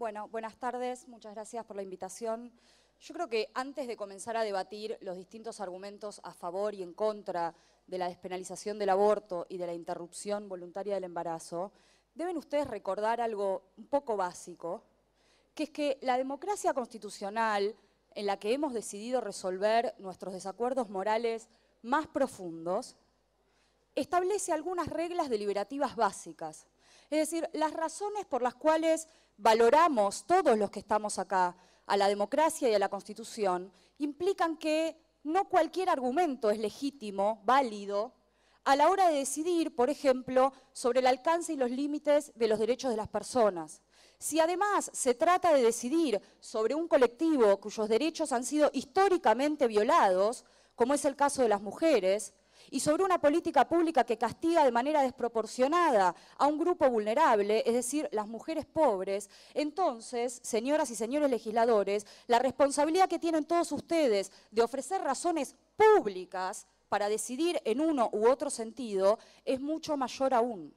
Bueno, buenas tardes, muchas gracias por la invitación. Yo creo que antes de comenzar a debatir los distintos argumentos a favor y en contra de la despenalización del aborto y de la interrupción voluntaria del embarazo, deben ustedes recordar algo un poco básico, que es que la democracia constitucional en la que hemos decidido resolver nuestros desacuerdos morales más profundos, establece algunas reglas deliberativas básicas, es decir, las razones por las cuales valoramos todos los que estamos acá a la democracia y a la Constitución, implican que no cualquier argumento es legítimo, válido, a la hora de decidir, por ejemplo, sobre el alcance y los límites de los derechos de las personas. Si además se trata de decidir sobre un colectivo cuyos derechos han sido históricamente violados, como es el caso de las mujeres, y sobre una política pública que castiga de manera desproporcionada a un grupo vulnerable, es decir, las mujeres pobres, entonces, señoras y señores legisladores, la responsabilidad que tienen todos ustedes de ofrecer razones públicas para decidir en uno u otro sentido es mucho mayor aún.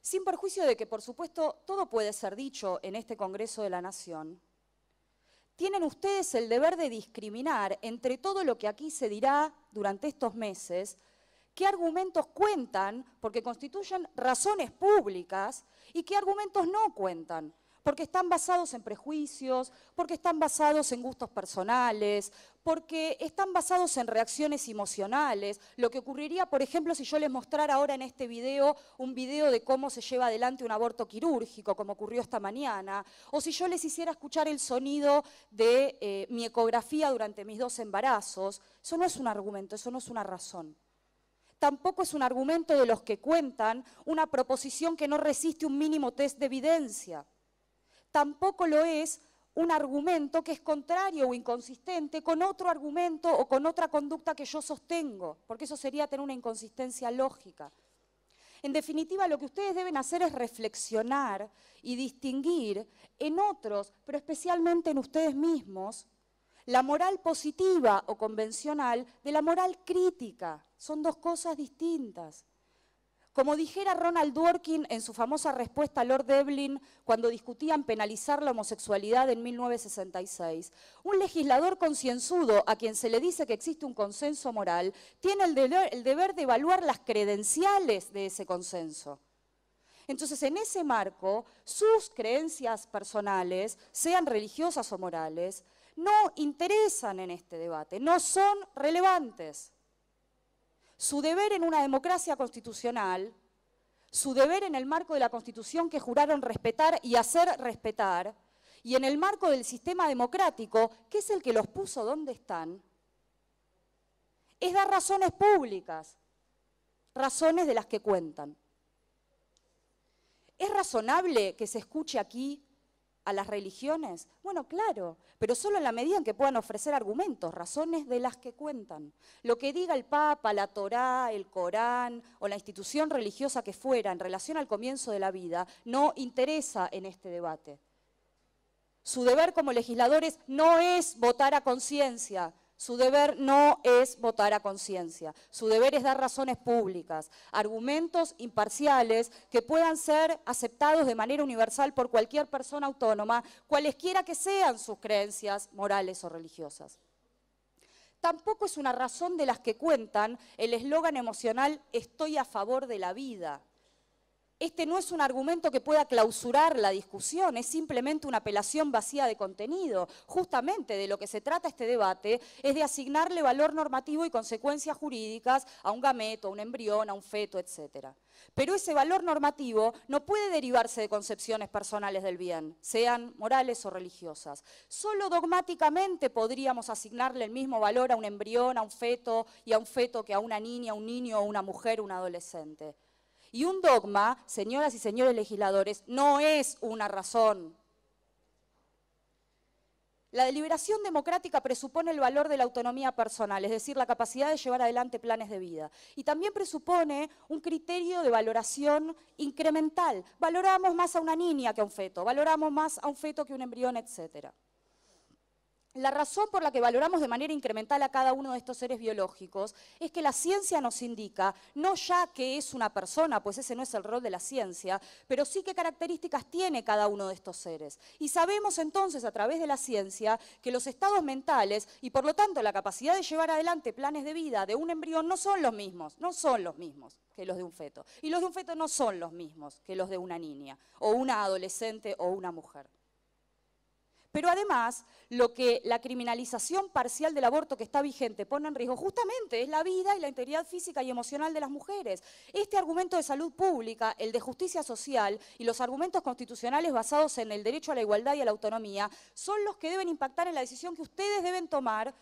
Sin perjuicio de que, por supuesto, todo puede ser dicho en este Congreso de la Nación, tienen ustedes el deber de discriminar entre todo lo que aquí se dirá durante estos meses, qué argumentos cuentan porque constituyen razones públicas y qué argumentos no cuentan porque están basados en prejuicios, porque están basados en gustos personales, porque están basados en reacciones emocionales. Lo que ocurriría, por ejemplo, si yo les mostrara ahora en este video un video de cómo se lleva adelante un aborto quirúrgico, como ocurrió esta mañana, o si yo les hiciera escuchar el sonido de eh, mi ecografía durante mis dos embarazos, eso no es un argumento, eso no es una razón tampoco es un argumento de los que cuentan una proposición que no resiste un mínimo test de evidencia tampoco lo es un argumento que es contrario o inconsistente con otro argumento o con otra conducta que yo sostengo, porque eso sería tener una inconsistencia lógica. En definitiva, lo que ustedes deben hacer es reflexionar y distinguir en otros, pero especialmente en ustedes mismos, la moral positiva o convencional de la moral crítica. Son dos cosas distintas. Como dijera Ronald Dworkin en su famosa respuesta a Lord Devlin cuando discutían penalizar la homosexualidad en 1966, un legislador concienzudo a quien se le dice que existe un consenso moral tiene el deber, el deber de evaluar las credenciales de ese consenso. Entonces, en ese marco, sus creencias personales, sean religiosas o morales, no interesan en este debate, no son relevantes. Su deber en una democracia constitucional, su deber en el marco de la Constitución que juraron respetar y hacer respetar, y en el marco del sistema democrático, que es el que los puso donde están, es dar razones públicas, razones de las que cuentan. ¿Es razonable que se escuche aquí a las religiones? Bueno, claro, pero solo en la medida en que puedan ofrecer argumentos, razones de las que cuentan. Lo que diga el Papa, la Torá, el Corán o la institución religiosa que fuera en relación al comienzo de la vida no interesa en este debate. Su deber como legisladores no es votar a conciencia, su deber no es votar a conciencia, su deber es dar razones públicas, argumentos imparciales que puedan ser aceptados de manera universal por cualquier persona autónoma, cualesquiera que sean sus creencias morales o religiosas. Tampoco es una razón de las que cuentan el eslogan emocional estoy a favor de la vida, este no es un argumento que pueda clausurar la discusión, es simplemente una apelación vacía de contenido. Justamente de lo que se trata este debate es de asignarle valor normativo y consecuencias jurídicas a un gameto, a un embrión, a un feto, etc. Pero ese valor normativo no puede derivarse de concepciones personales del bien, sean morales o religiosas. Solo dogmáticamente podríamos asignarle el mismo valor a un embrión, a un feto y a un feto que a una niña, un niño, una mujer, un adolescente. Y un dogma, señoras y señores legisladores, no es una razón. La deliberación democrática presupone el valor de la autonomía personal, es decir, la capacidad de llevar adelante planes de vida. Y también presupone un criterio de valoración incremental. Valoramos más a una niña que a un feto, valoramos más a un feto que a un embrión, etcétera. La razón por la que valoramos de manera incremental a cada uno de estos seres biológicos es que la ciencia nos indica, no ya que es una persona, pues ese no es el rol de la ciencia, pero sí qué características tiene cada uno de estos seres. Y sabemos entonces a través de la ciencia que los estados mentales y por lo tanto la capacidad de llevar adelante planes de vida de un embrión no son los mismos, no son los mismos que los de un feto. Y los de un feto no son los mismos que los de una niña o una adolescente o una mujer. Pero además, lo que la criminalización parcial del aborto que está vigente pone en riesgo justamente es la vida y la integridad física y emocional de las mujeres. Este argumento de salud pública, el de justicia social y los argumentos constitucionales basados en el derecho a la igualdad y a la autonomía son los que deben impactar en la decisión que ustedes deben tomar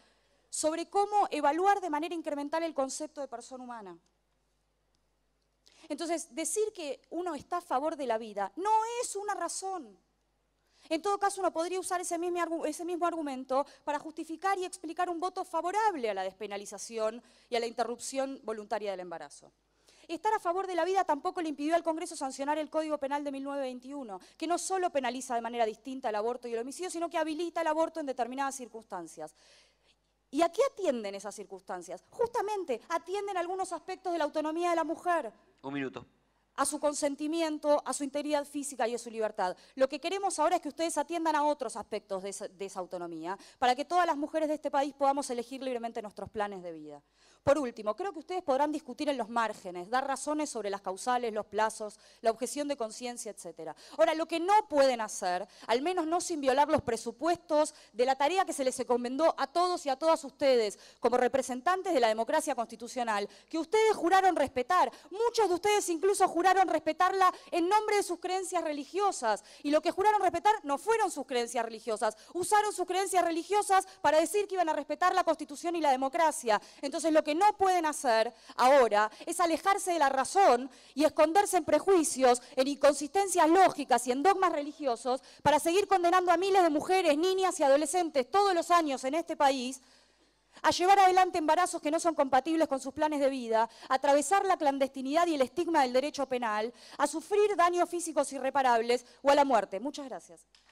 sobre cómo evaluar de manera incremental el concepto de persona humana. Entonces, decir que uno está a favor de la vida no es una razón en todo caso, uno podría usar ese mismo, argumento para justificar y explicar un voto favorable a la despenalización y a la interrupción voluntaria del embarazo. Estar a favor de la vida tampoco le impidió al Congreso sancionar el Código Penal de 1921, que no solo penaliza de manera distinta el aborto y el homicidio, sino que habilita el aborto en determinadas circunstancias. ¿Y a qué atienden esas circunstancias? Justamente atienden algunos aspectos de la autonomía de la mujer. Un minuto a su consentimiento, a su integridad física y a su libertad. Lo que queremos ahora es que ustedes atiendan a otros aspectos de esa, autonomía, para que todas las mujeres de este país podamos elegir libremente nuestros planes de vida. Por último, creo que ustedes podrán discutir en los márgenes, dar razones sobre las causales, los plazos, la objeción de conciencia, etc. Ahora, lo que no pueden hacer, al menos no sin violar los presupuestos de la tarea que se les encomendó a todos y a todas ustedes como representantes de la democracia constitucional, que ustedes juraron respetar. Muchos de ustedes incluso juraron respetarla en nombre de sus creencias religiosas. Y lo que juraron respetar no fueron sus creencias religiosas. Usaron sus creencias religiosas para decir que iban a respetar la Constitución y la democracia. Entonces, lo que no pueden hacer ahora es alejarse de la razón y esconderse en prejuicios, en inconsistencias lógicas y en dogmas religiosos para seguir condenando a miles de mujeres, niñas y adolescentes todos los años en este país a llevar adelante embarazos que no son compatibles con sus planes de vida, a atravesar la clandestinidad y el estigma del derecho penal, a sufrir daños físicos irreparables o a la muerte. Muchas gracias.